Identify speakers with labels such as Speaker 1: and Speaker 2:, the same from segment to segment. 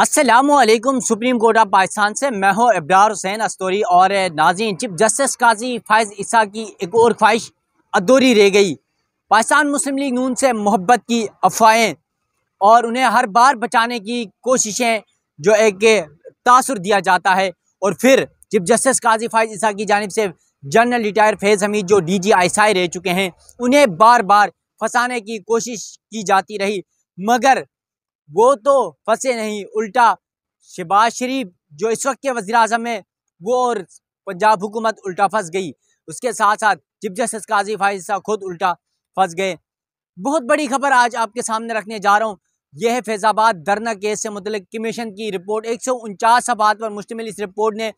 Speaker 1: السلام علیکم supreme court of Pakistan سے میں ہوں ابرار حسین استوری اور ناظرین چیف جسٹس قاضی فائز عیسیٰ کی ایک اور خواہش ادوری رہ گئی پاکستان مسلم لیگ نون سے محبت کی افواہیں اور انہیں ہر بار بچانے کی کوششیں جو ایک تاثر دیا جاتا ہے اور پھر چیف جسٹس قاضی فائز عیسیٰ کی جانب سے جنرل ریٹائر فیض حمید جو ڈی جی آئیس آئے رہ چکے ہیں انہیں بار بار پھنسانے کی کوشش کی جاتی رہی مگر وہ تو پھنسے نہیں الٹا شہباز شریف جو اس وقت کے وزیر اعظم ہیں وہ اور پنجاب حکومت الٹا پھنس گئی اس کے ساتھ ساتھ جب جس قاضی فائز صاحب خود الٹا پھنس گئے بہت بڑی خبر آج آپ کے سامنے رکھنے جا رہا ہوں یہ ہے فیض آباد درنا کیس سے متعلق کمیشن کی رپورٹ ایک سو انچاس سفارت پر مشتمل اس رپورٹ نے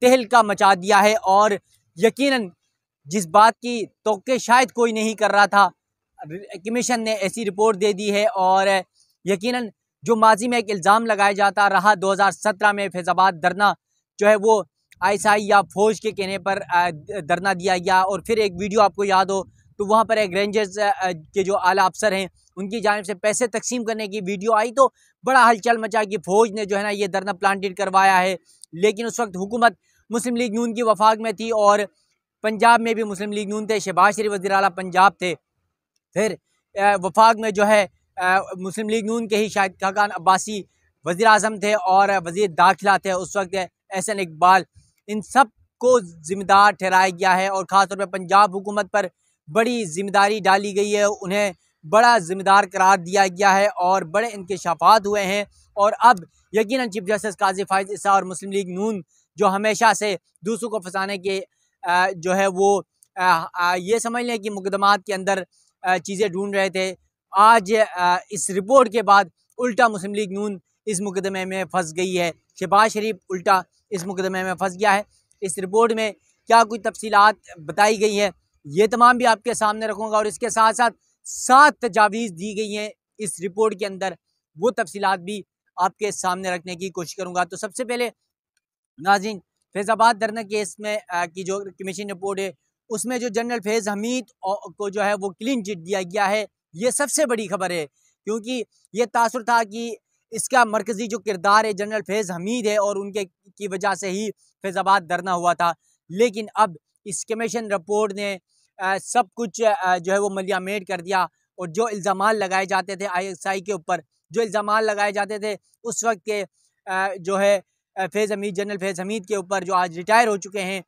Speaker 1: تہل کا مچا دیا ہے اور یقیناً جس بات کی توقع شاید کوئی نہیں کر رہا تھا کمیشن نے ایسی رپورٹ دے دی ہے اور یقیناً جو ماضی میں ایک الزام لگایا جاتا رہا دو ہزار سترہ میں فیض آباد دھرنا جو ہے وہ آئی یا فوج کے کہنے پر دھرنا دیا گیا اور پھر ایک ویڈیو آپ کو یاد ہو تو وہاں پر ایک رینجرز کے جو اعلیٰ افسر ہیں ان کی جانب سے پیسے تقسیم کرنے کی ویڈیو آئی تو بڑا حل چل مچا کہ فوج نے جو ہے نا یہ دھرنا پلانٹیڈ کروایا ہے لیکن اس وقت حکومت مسلم لیگ نون کی وفاق میں تھی اور پنجاب میں بھی مسلم لیگ نون تھے شہباز شریف وزیر اعلیٰ پنجاب تھے پھر وفاق میں جو ہے مسلم لیگ نون کے ہی شاید خاقان عباسی وزیر اعظم تھے اور وزیر داخلہ تھے اس وقت احسن اقبال ان سب کو ذمہ دار ٹھہرایا گیا ہے اور خاص طور پہ پنجاب حکومت پر بڑی ذمہ داری ڈالی گئی ہے انہیں بڑا ذمہ دار قرار دیا گیا ہے اور بڑے ان کے ہوئے ہیں اور اب یقیناً چیف جسٹس قاضی فائز عیسیٰ اور مسلم لیگ نون جو ہمیشہ سے دوسروں کو پھنسانے کے جو ہے وہ یہ سمجھ لیں کہ مقدمات کے اندر چیزیں ڈھونڈ رہے تھے آج اس رپورٹ کے بعد الٹا مسلم لیگ نون اس مقدمے میں پھنس گئی ہے شہباز شریف الٹا اس مقدمے میں پھنس گیا ہے اس رپورٹ میں کیا کوئی تفصیلات بتائی گئی ہے یہ تمام بھی آپ کے سامنے رکھوں گا اور اس کے ساتھ ساتھ سات تجاویز دی گئی ہیں اس رپورٹ کے اندر وہ تفصیلات بھی آپ کے سامنے رکھنے کی کوشش کروں گا تو سب سے پہلے ناظرین فیض آباد دھرنا کیس میں کی جو کمیشن رپورٹ ہے اس میں جو جنرل فیض حمید کو جو ہے وہ کلین چٹ دیا گیا ہے یہ سب سے بڑی خبر ہے کیونکہ یہ تاثر تھا کہ اس کا مرکزی جو کردار ہے جنرل فیض حمید ہے اور ان کے کی وجہ سے ہی فیض آباد درنا ہوا تھا لیکن اب اس کمیشن رپورٹ نے سب کچھ جو ہے وہ ملیا میٹ کر دیا اور جو الزامات لگائے جاتے تھے آئی ایس آئی کے اوپر جو الزامات لگائے جاتے تھے اس وقت کے جو ہے فیض حمید جنرل فیض حمید کے اوپر جو آج ریٹائر ہو چکے ہیں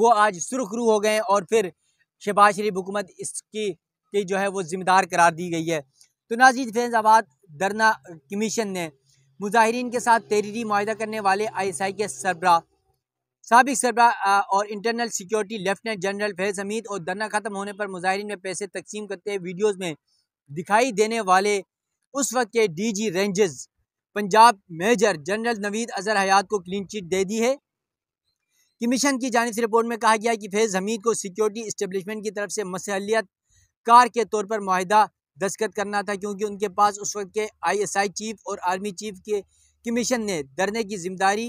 Speaker 1: وہ آج سرخ رو ہو گئے اور پھر شہباز شریف حکومت اس کی کہ جو ہے وہ ذمہ دار قرار دی گئی ہے تو ناظرین جی، فیض آباد درنا کمیشن نے مظاہرین کے ساتھ تحریری معاہدہ کرنے والے آئی ایس آئی کے سربراہ سابق سربراہ اور internal security lieutenant general Faiz Hameed اور درنا ختم ہونے پر مظاہرین میں پیسے تقسیم کرتے ویڈیوز میں دکھائی دینے والے اس وقت کے D G Rangers Punjab major general Naveed Azhar Hayat کو کلین چٹ دے دی ہے کمیشن کی جانب سے رپورٹ میں کہا گیا کہ فیض حمید کو سیکیورٹی اسٹیبلشمنٹ کی طرف سے مسلیت کار کے طور پر معاہدہ دستخط کرنا تھا کیونکہ ان کے پاس اس وقت کے آئی ایس آئی چیف اور آرمی چیف کے کمیشن نے درنے کی ذمہ داری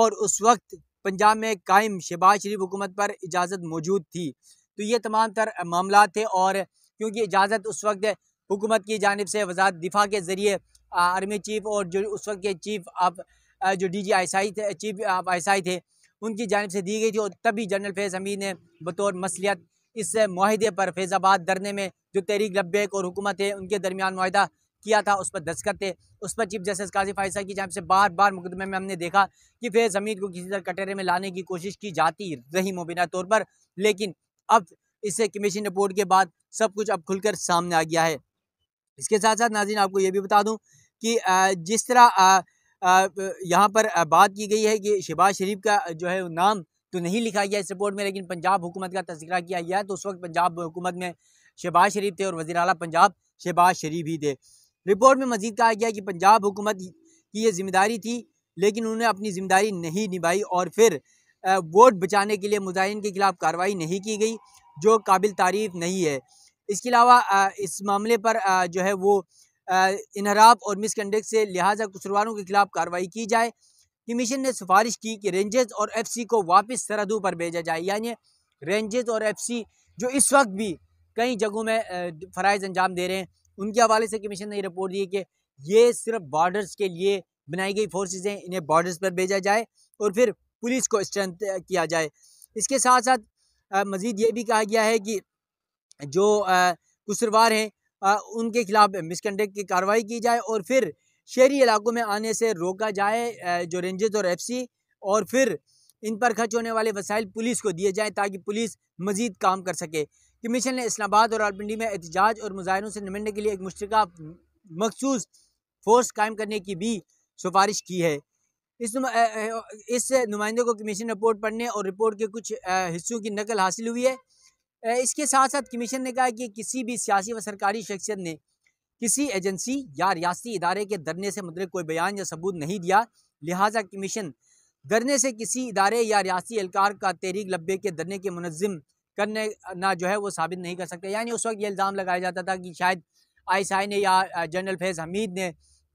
Speaker 1: اور اس وقت پنجاب میں قائم شہباز شریف حکومت پر اجازت موجود تھی تو یہ تمام تر معاملات تھے اور کیونکہ اجازت اس وقت حکومت کی جانب سے وزارت دفاع کے ذریعے آرمی چیف اور جو اس وقت کے چیف آپ جو ڈی جی آئی آئی تھے چیف آف آئی سائی آئی تھے ان کی جانب سے دی گئی تھی اور تبھی جنرل فیض حمید نے بطور مثلیت اس معاہدے پر فیض آباد درنے میں جو تحریک لبیک اور حکومت ہے ان کے درمیان معاہدہ کیا تھا اس پر دستخط تھے اس پر چیف جسٹس قاضی فائزہ کی سے بار بار مقدمے میں ہم نے دیکھا کہ فیض زمین کو کسی طرح کٹیرے میں لانے کی کوشش کی جاتی رہی مبینہ طور پر لیکن اب اس سے کمیشن رپورٹ کے بعد سب کچھ اب کھل کر سامنے آ گیا ہے اس کے ساتھ ساتھ ناظرین آپ کو یہ بھی بتا دوں کہ جس طرح یہاں پر بات کی گئی ہے کہ شہباز شریف کا جو ہے نام تو نہیں لکھا گیا اس رپورٹ میں لیکن پنجاب حکومت کا تذکرہ کیا گیا ہے تو اس وقت پنجاب حکومت میں شہباز شریف تھے اور وزیر اعلیٰ پنجاب شہباز شریف ہی تھے رپورٹ میں مزید کہا گیا کہ پنجاب حکومت کی یہ ذمہ داری تھی لیکن انہوں نے اپنی ذمہ داری نہیں نبھائی اور پھر ووٹ بچانے کے لیے مظاہرین کے خلاف کارروائی نہیں کی گئی جو قابل تعریف نہیں ہے اس کے علاوہ اس معاملے پر جو ہے وہ انحراف اور مس کنڈکٹ سے لہٰذا قصرواروں کے خلاف کارروائی کی جائے کمیشن نے سفارش کی کہ رینجز اور ایف سی کو واپس سرحدوں پر بھیجا جائے یعنی رینجز اور ایف سی جو اس وقت بھی کئی جگہوں میں فرائض انجام دے رہے ہیں ان کے حوالے سے کمیشن نے یہ رپورٹ دی کہ یہ صرف بارڈرز کے لیے بنائی گئی فورسز ہیں انہیں بارڈرز پر بھیجا جائے اور پھر پولیس کو اسٹرینتھ کیا جائے اس کے ساتھ ساتھ مزید یہ بھی کہا گیا ہے کہ جو قصروار ہیں ان کے خلاف مس کنڈکٹ کی کارروائی کی جائے اور پھر شہری علاقوں میں آنے سے روکا جائے جو رینجز اور ایف سی اور پھر ان پر خرچ ہونے والے وسائل پولیس کو دیے جائیں تاکہ پولیس مزید کام کر سکے کمیشن نے اسلام آباد اور عرپنڈی میں احتجاج اور مظاہروں سے نمٹنے کے لیے ایک مشترکہ مخصوص فورس قائم کرنے کی بھی سفارش کی ہے اس نمائندے کو کمیشن رپورٹ پڑھنے اور رپورٹ کے کچھ حصوں کی نقل حاصل ہوئی ہے اس کے ساتھ ساتھ کمیشن نے کہا کہ کسی بھی سیاسی و سرکاری شخصیت نے کسی ایجنسی یا ریاستی ادارے کے درنے سے مطلب کوئی بیان یا ثبوت نہیں دیا لہٰذا کمیشن درنے سے کسی ادارے یا ریاستی اہلکار کا تحریک لبے کے درنے کے منظم کرنے نہ جو ہے وہ ثابت نہیں کر سکتے یعنی اس وقت یہ الزام لگایا جاتا تھا کہ شاید آئی ایس آئی نے یا جنرل فیض حمید نے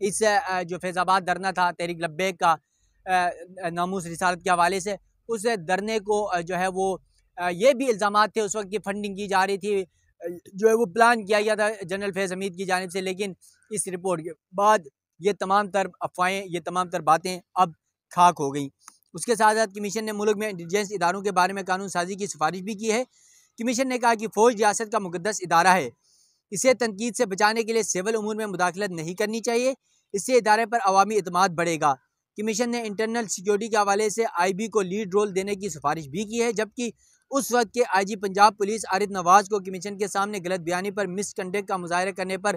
Speaker 1: اس جو فیض آباد درنا تھا تحریک لبیک کا ناموس رسالت کے حوالے سے اس درنے کو جو ہے وہ یہ بھی الزامات تھے اس وقت کی فنڈنگ کی جا رہی تھی جو ہے وہ پلان کیا گیا تھا جنرل فیض حمید کی جانب سے لیکن اس رپورٹ کے بعد یہ تمام تر افواہیں یہ تمام تر باتیں اب خاک ہو گئیں اس کے ساتھ ساتھ کمیشن نے ملک میں انٹیلیجنس اداروں کے بارے میں قانون سازی کی سفارش بھی کی ہے کمیشن نے کہا کہ فوج ریاست کا مقدس ادارہ ہے اسے تنقید سے بچانے کے لیے سول امور میں مداخلت نہیں کرنی چاہیے اس سے ادارے پر عوامی اعتماد بڑھے گا کمیشن نے انٹرنل سیکیورٹی کے حوالے سے آئی بی کو لیڈ رول دینے کی سفارش بھی کی ہے جبکہ اس وقت کے آئی جی پنجاب پولیس عارف نواز کو کمیشن کے سامنے غلط بیانی پر مس کنڈکٹ کا مظاہرہ کرنے پر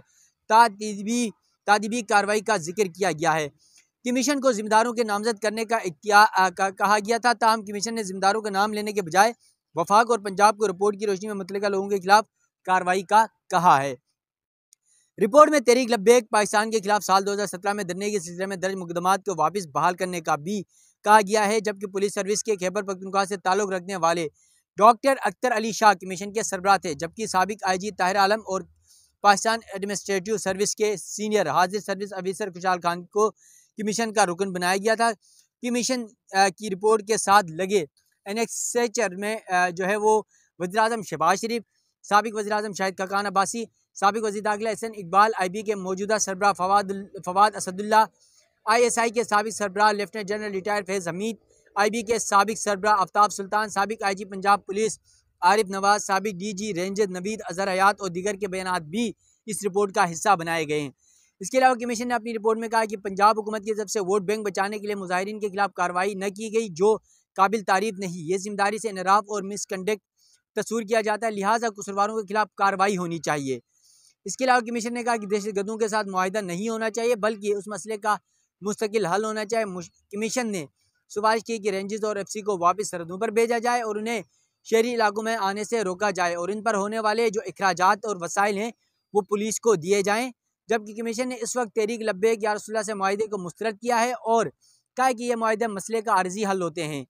Speaker 1: تادیبی تادیبی کاروائی کا ذکر کیا گیا ہے کمیشن کو ذمہ داروں کے نامزد کرنے کا اختیار کہا گیا تھا تاہم کمیشن نے ذمہ داروں کا نام لینے کے بجائے وفاق اور پنجاب کو رپورٹ کی روشنی میں متعلقہ لوگوں کے خلاف کاروائی کا کہا ہے رپورٹ میں تحریک لبیک پاکستان کے خلاف سال 2017 میں دھرنے کے سلسلے میں درج مقدمات کو واپس بحال کرنے کا بھی کہا گیا ہے جبکہ پولیس سروس کے خیبر پختونخوا سے تعلق رکھنے والے ڈاکٹر اختر علی شاہ کمیشن کے سربراہ تھے جبکہ سابق آئی جی طاہر عالم اور پاکستان ایڈمنسٹریٹو سروس کے سینئر حاضر سروس افیسر خوشحال خان کو کمیشن کا رکن بنایا گیا تھا کمیشن کی رپورٹ کے ساتھ لگے این سیچر میں جو ہے وہ وزیراعظم شہباز شریف سابق وزیراعظم شاہد شاہد عباسی سابق حسن اقبال آئی بی کے موجودہ سربراہ Fawad Fawad Asadullah I S I کے سابق سربراہ lieutenant general retire Faiz Hameed I B کے سابق سربراہ افتاب سلطان سابق آئی جی پنجاب پولیس عارف نواز سابق D G ranger Naveed Azhar Hayat اور دیگر کے بیانات بھی اس رپورٹ کا حصہ بنائے گئے ہیں اس کے علاوہ کمیشن نے اپنی رپورٹ میں کہا کہ پنجاب حکومت کی طرف سے ووٹ بینک بچانے کے لیے مظاہرین کے خلاف کارروائی نہ کی گئی جو قابل تعریف نہیں یہ ذمہ داری سے انعراف اور مس کنڈکٹ تصور کیا جاتا ہے لہٰذا قصرواروں کے خلاف کارروائی ہونی چاہیے اس کے علاوہ کمیشن نے کہا کہ دہشت گردوں کے ساتھ معاہدہ نہیں ہونا چاہیے بلکہ اس مسئلے کا مستقل حل ہونا چاہیے کمیشن نے سفارش کی کہ رینجز اور ایف سی کو واپس سرحدوں پر بھیجا جائے اور انہیں شہری علاقوں میں آنے سے روکا جائے اور ان پر ہونے والے جو اخراجات اور وسائل ہیں وہ پولیس کو دیے جائیں جبکہ کمیشن نے اس وقت تحریک لبے سے معاہدے کو مسترد کیا ہے اور کہا کہ یہ معاہدے مسئلے کا عارضی حل ہوتے ہیں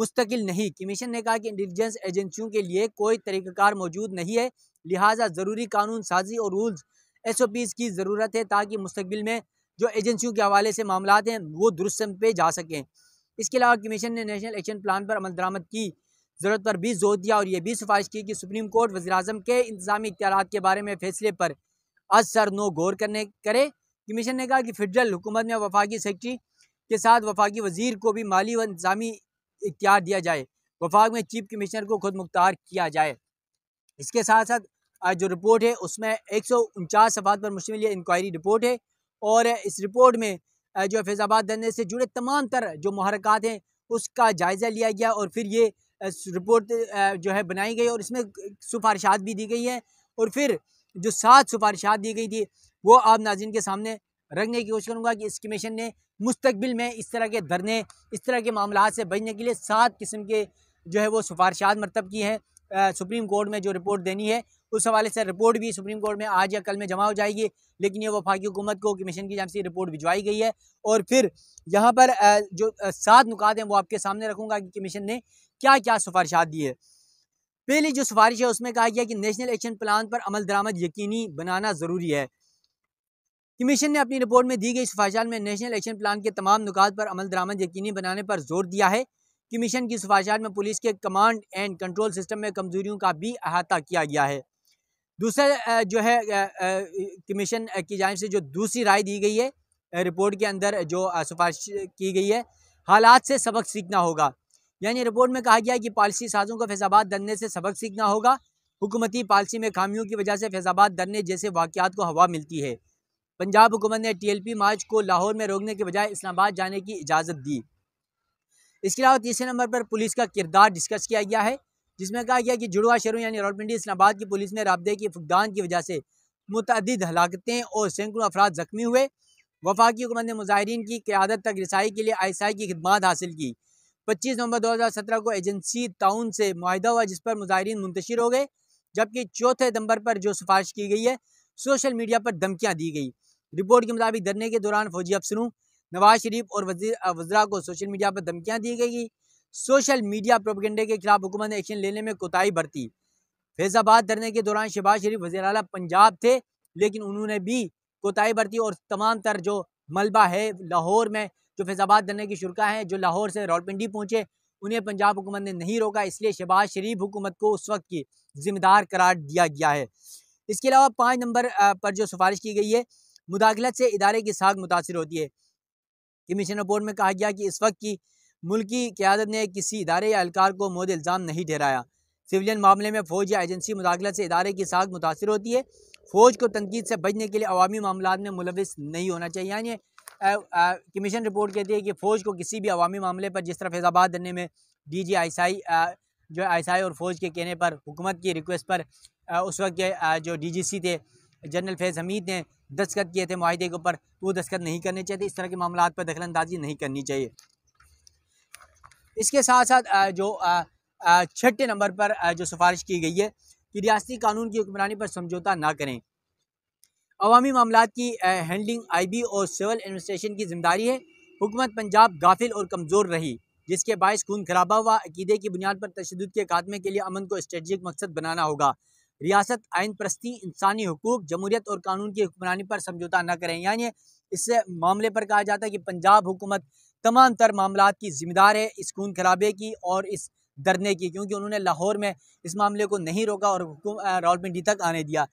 Speaker 1: مستقل نہیں کمیشن نے کہا کہ انٹیلیجنس ایجنسیوں کے لیے کوئی طریقہ کار موجود نہیں ہے لہٰذا ضروری قانون سازی اور رولز ایس او پیز کی ضرورت ہے تاکہ مستقبل میں جو ایجنسیوں کے حوالے سے معاملات ہیں وہ درست پہ جا سکیں اس کے علاوہ کمیشن نے نیشنل ایکشن پلان پر عمل کی ضرورت پر بھی زور دیا اور یہ بھی سفارش کی کہ سپریم کورٹ وزیراعظم کے انتظامی اختیارات کے بارے میں فیصلے پر از سر نو غور کرنے کرے کمیشن نے کہا کہ فیڈرل حکومت میں وفاقی سیکٹری کے ساتھ وفاقی وزیر کو بھی مالی و انتظامی اختیار دیا جائے وفاق میں چیف کمیشنر کو خود مختار کیا جائے اس کے ساتھ ساتھ جو رپورٹ ہے اس میں ایک سو انچاس صفحات پر مشتمل انکوائری رپورٹ ہے اور اس رپورٹ میں جو فیض آباد دھرنے سے جڑے تمام تر جو محرکات ہیں اس کا جائزہ لیا گیا اور پھر یہ رپورٹ جو ہے بنائی گئی اور اس میں سفارشات بھی دی گئی ہیں اور پھر جو سات سفارشات دی گئی تھی وہ آپ ناظرین کے سامنے رکھنے کی کوشش کروں گا کہ اس کمیشن نے مستقبل میں اس طرح کے دھرنے اس طرح کے معاملات سے بجنے کے لیے سات قسم کے جو ہے وہ سفارشات مرتب کی ہیں سپریم کورٹ میں جو رپورٹ دینی ہے اس حوالے سے رپورٹ بھی سپریم کورٹ میں آج یا کل میں جمع ہو جائے گی لیکن یہ وفاقی حکومت کو کمیشن کی جانب سے رپورٹ بھجوائی گئی ہے اور پھر یہاں پر جو سات نکات ہیں وہ آپ کے سامنے رکھوں گا کہ کمیشن نے کیا کیا سفارشات دی ہے پہلی جو سفارش ہے اس میں کہا گیا کہ نیشنل ایکشن پلان پر عمل درآمد یقینی بنانا ضروری ہے کمیشن نے اپنی رپورٹ میں دی گئی سفارشات میں نیشنل ایکشن پلان کے تمام نکات پر عمل درآمد یقینی بنانے پر زور دیا ہے کمیشن کی سفارشات میں پولیس کے کمانڈ اینڈ کنٹرول سسٹم میں کمزوریوں کا بھی احاطہ کیا گیا ہے دوسرا جو ہے کمیشن کی جانب سے جو دوسری رائے دی گئی ہے رپورٹ کے اندر جو سفارش کی گئی ہے حالات سے سبق سیکھنا ہوگا یعنی رپورٹ میں کہا گیا کہ پالیسی سازوں کو فیض آباد دھرنے سے سبق سیکھنا ہوگا حکومتی پالیسی میں خامیوں کی وجہ سے فیضاباد دھرنے جیسے واقعات کو ہوا ملتی ہے پنجاب حکومت نے ٹی ایل پی مارچ کو لاہور میں روکنے کے بجائے اسلام آباد جانے کی اجازت دی اس کے علاوہ تیسرے نمبر پر پولیس کا کردار ڈسکس کیا گیا ہے جس میں کہا گیا کہ جڑوا شہروں یعنی رولپنڈی اسلام آباد کی پولیس میں رابطے کی فقدان کی وجہ سے متعدد ہلاکتیں اور سینکڑوں افراد زخمی ہوئے وفاقی حکومت نے مظاہرین کی قیادت تک رسائی کے لیے آئی ایس آئی کی خدمات حاصل کی پچیس نومبر دو ہزار سترہ کو ایجنسی تعاون سے معاہدہ ہوا جس پر مظاہرین منتشر ہو گئے جبکہ چوتھے دمبر پر جو سفارش کی گئی ہے سوشل میڈیا پر دھمکیاں دی گئی رپورٹ کے مطابق دھرنے کے دوران فوجی افسروں نواز شریف اور وزیر وزراء کو سوشل میڈیا پر دھمکیاں دی گئی سوشل میڈیا پروپیگنڈے کے خلاف حکومت نے ایکشن لینے میں کوتاہی برتی فیض آباد دھرنے کے دوران شہباز شریف وزیر اعلیٰ پنجاب تھے لیکن انہوں نے بھی کوتاہی برتی اور تمام تر جو ملبہ ہے لاہور میں جو فیض آباد دھرنے کی شرکا ہیں جو لاہور سے رولپنڈی پہنچے انہیں پنجاب حکومت نے نہیں روکا اس لیے شہباز شریف حکومت کو اس وقت کی ذمہ دار قرار دیا گیا ہے اس کے علاوہ پانچ نمبر پر جو سفارش کی گئی ہے مداخلت سے ادارے کی ساکھ متاثر ہوتی ہے کمیشن رپورٹ میں کہا گیا کہ اس وقت کی ملکی قیادت نے کسی ادارے یا اہلکار کو مود الزام نہیں ٹھہرایا سولین معاملے میں فوج یا ایجنسی مداخلت سے ادارے کی ساخت متاثر ہوتی ہے فوج کو تنقید سے بجنے کے لیے عوامی معاملات میں ملوث نہیں ہونا چاہیے یعنی کمیشن رپورٹ کہتی ہے کہ فوج کو کسی بھی عوامی معاملے پر جس طرح فیض آباد دھرنے میں ڈی جی آئی سائی جو آئی سائی آئی اور فوج کے کہنے پر حکومت کی ریکویسٹ پر اس وقت کے جو ڈی جی سی تھے جنرل فیض حمید نے دستخط کیے تھے معاہدے کے اوپر وہ دستخط نہیں کرنے اس طرح کے معاملات پر دخل اندازی نہیں کرنی چاہیے اس کے ساتھ ساتھ جو جو چھٹے نمبر پر پر سفارش کی کی گئی ہے کہ ریاستی قانون حکمرانی سمجھوتا نہ کریں عوامی معاملات کی ہینڈلنگ آئی بی اور سول ایڈمنسٹریشن کی ذمہ داری ہے حکومت پنجاب غافل اور کمزور رہی جس کے باعث خون خرابہ ہوا عقیدے کی بنیاد پر تشدد کے خاتمے کے لیے امن کو اسٹریٹجک مقصد بنانا ہوگا ریاست آئین پرستی انسانی حقوق جمہوریت اور قانون کی حکمرانی پر سمجھوتا نہ کریں یعنی اس سے معاملے پر کہا جاتا ہے کہ پنجاب حکومت تمام تر معاملات کی ذمہ دار ہے اس خون خرابے کی اور اس درنے کی کیونکہ انہوں نے لاہور میں اس معاملے کو نہیں روکا اور راولپنڈی تک آنے دیا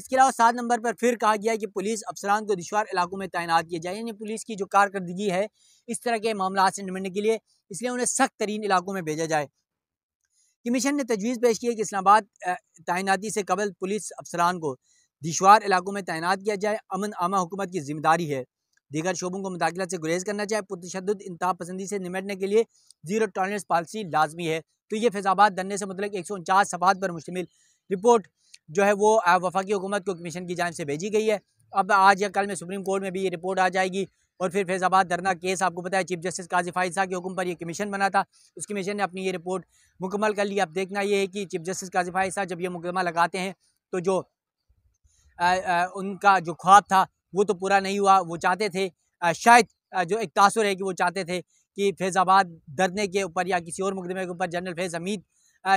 Speaker 1: اس کے علاوہ سات نمبر پر پھر کہا گیا کہ پولیس افسران کو دشوار علاقوں میں تعینات کیا جائے یعنی پولیس کی جو کارکردگی ہے اس طرح کے معاملات سے نمٹنے کے لیے اس لیے انہیں سخت ترین علاقوں میں بھیجا جائے کمیشن نے تجویز پیش کی ہے کہ اسلام آباد تعیناتی سے قبل پولیس افسران کو دشوار علاقوں میں تعینات کیا جائے امن عامہ حکومت کی ذمہ داری ہے دیگر شعبوں کو مداخلت سے گریز کرنا چاہے پرتشدد انتہا پسندی سے نمٹنے کے لیے زیرو ٹالرنس پالیسی لازمی ہے تو یہ فیض آباد دھرنے سے متعلق ایک سو انچاس صفحات پر مشتمل رپورٹ جو ہے وہ وفاقی حکومت کو کمیشن کی جانب سے بھیجی گئی ہے اب آج یا کل میں سپریم کورٹ میں بھی یہ رپورٹ آ جائے گی اور پھر فیض آباد دھرنا کیس آپ کو بتایا چیف جسٹس قاضی صاحب کے حکم پر یہ کمیشن بنا تھا اس کمیشن نے اپنی یہ رپورٹ مکمل کر لی اب دیکھنا یہ ہے کہ چیف جسٹس قاضی فائد صاحب جب یہ مقدمہ لگاتے ہیں تو جو ان کا جو خواب تھا وہ تو پورا نہیں ہوا وہ چاہتے تھے شاید جو ایک تاثر ہے کہ وہ چاہتے تھے کہ فیض آباد دھرنے کے اوپر یا کسی اور مقدمے کے اوپر جنرل فیض حمید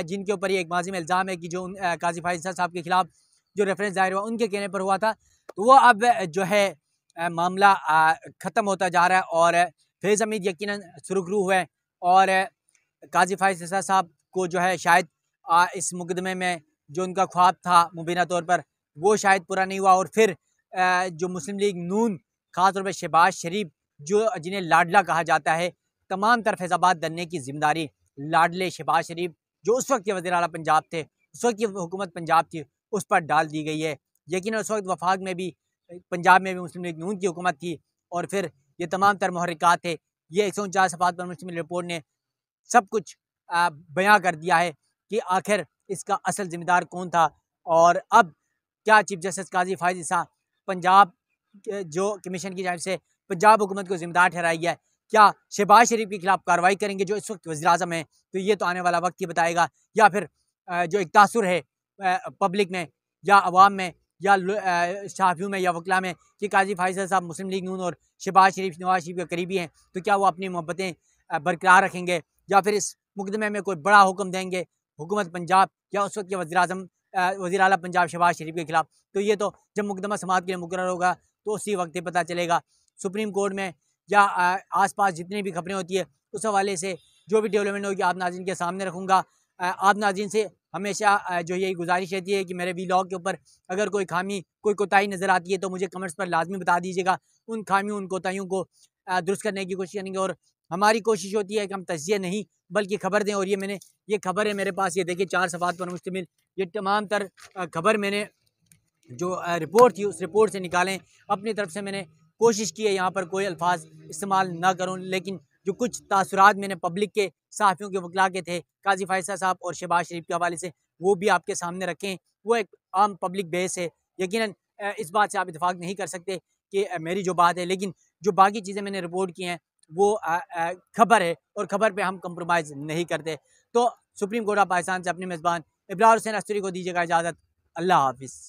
Speaker 1: جن کے اوپر یہ ایک میں الزام ہے کہ جو قاضی فائد صاحب کے خلاف جو ریفرنس ظاہر ہوا ان کے کہنے پر ہوا تھا تو وہ اب جو ہے معاملہ ختم ہوتا جا رہا ہے اور فیض حمید یقیناً سروخرو ہوئے اور قاضی فائز حسا صاحب کو جو ہے شاید اس مقدمے میں جو ان کا خواب تھا مبینہ طور پر وہ شاید پورا نہیں ہوا اور پھر جو مسلم لیگ نون خاص طور پر شہباز شریف جو جنہیں لاڈلہ کہا جاتا ہے تمام طرف آباد درنے کی ذمہ داری لاڈلے شہباز شریف جو اس وقت کے وزیر اعلیٰ پنجاب تھے اس وقت کی حکومت پنجاب تھی اس پر ڈال دی گئی ہے یقیناً اس وقت وفاق میں بھی پنجاب میں بھی مسلم لیگ نون کی حکومت تھی اور پھر یہ تمام تر محرکات تھے یہ ایک سو انچاس صفحات پر مسلم رپورٹ نے سب کچھ بیان کر دیا ہے کہ آخر اس کا اصل ذمہ دار کون تھا اور اب کیا چیف جسٹس قاضی فائز عیسیٰ پنجاب جو کمیشن کی جانب سے پنجاب حکومت کو ذمہ دار ٹھہرائی گیا ہے کیا شہباز شریف کے خلاف کارروائی کریں گے جو اس وقت وزیر اعظم ہیں تو یہ تو آنے والا وقت ہی بتائے گا یا پھر جو ایک تاثر ہے پبلک میں یا عوام میں یا شافیوں میں یا وکلا میں کہ قاضی فائزہ صاحب مسلم لیگ نون اور شہباز شریف نواز شریف کے قریبی ہیں تو کیا وہ اپنی محبتیں برقرار رکھیں گے یا پھر اس مقدمے میں کوئی بڑا حکم دیں گے حکومت پنجاب یا اس وقت کے وزیر اعظم وزیر اعلیٰ پنجاب شہباز شریف کے خلاف تو یہ تو جب مقدمہ سماعت کے لیے مقرر ہوگا تو اسی وقت پتہ چلے گا سپریم کورٹ میں یا آس پاس جتنی بھی خبریں ہوتی ہیں اس حوالے سے جو بھی ڈیولپمنٹ ہوگی آپ ناظرین کے سامنے رکھوں گا آپ ناظرین سے ہمیشہ جو یہی گزارش رہتی ہے کہ میرے ویلاگ کے اوپر اگر کوئی خامی کوئی کوتاہی نظر آتی ہے تو مجھے کمنٹس پر لازمی بتا دیجیے گا ان خامیوں ان کوتاہیوں کو درست کرنے کی کوشش یعنی کریں گے اور ہماری کوشش ہوتی ہے کہ ہم تجزیہ نہیں بلکہ خبر دیں اور یہ میں نے یہ خبر ہے میرے پاس یہ دیکھیں چار صفحات پر مشتمل یہ تمام تر خبر میں نے جو رپورٹ تھی اس رپورٹ سے نکالیں اپنی طرف سے میں نے کوشش کی ہے یہاں پر کوئی الفاظ استعمال نہ کروں لیکن جو کچھ تاثرات میں نے پبلک کے صحافیوں کے وکلا کے تھے قاضی فائزہ صاحب اور شہباز شریف کے حوالے سے وہ بھی آپ کے سامنے رکھیں وہ ایک عام پبلک بیس ہے یقیناً اس بات سے آپ اتفاق نہیں کر سکتے کہ میری جو بات ہے لیکن جو باقی چیزیں میں نے رپورٹ کی ہیں وہ خبر ہے اور خبر پہ ہم کمپرومائز نہیں کرتے تو سپریم کورٹ آف پاکستان سے اپنے میزبان ابرار حسین استری کو دیجیے گا اجازت اللہ حافظ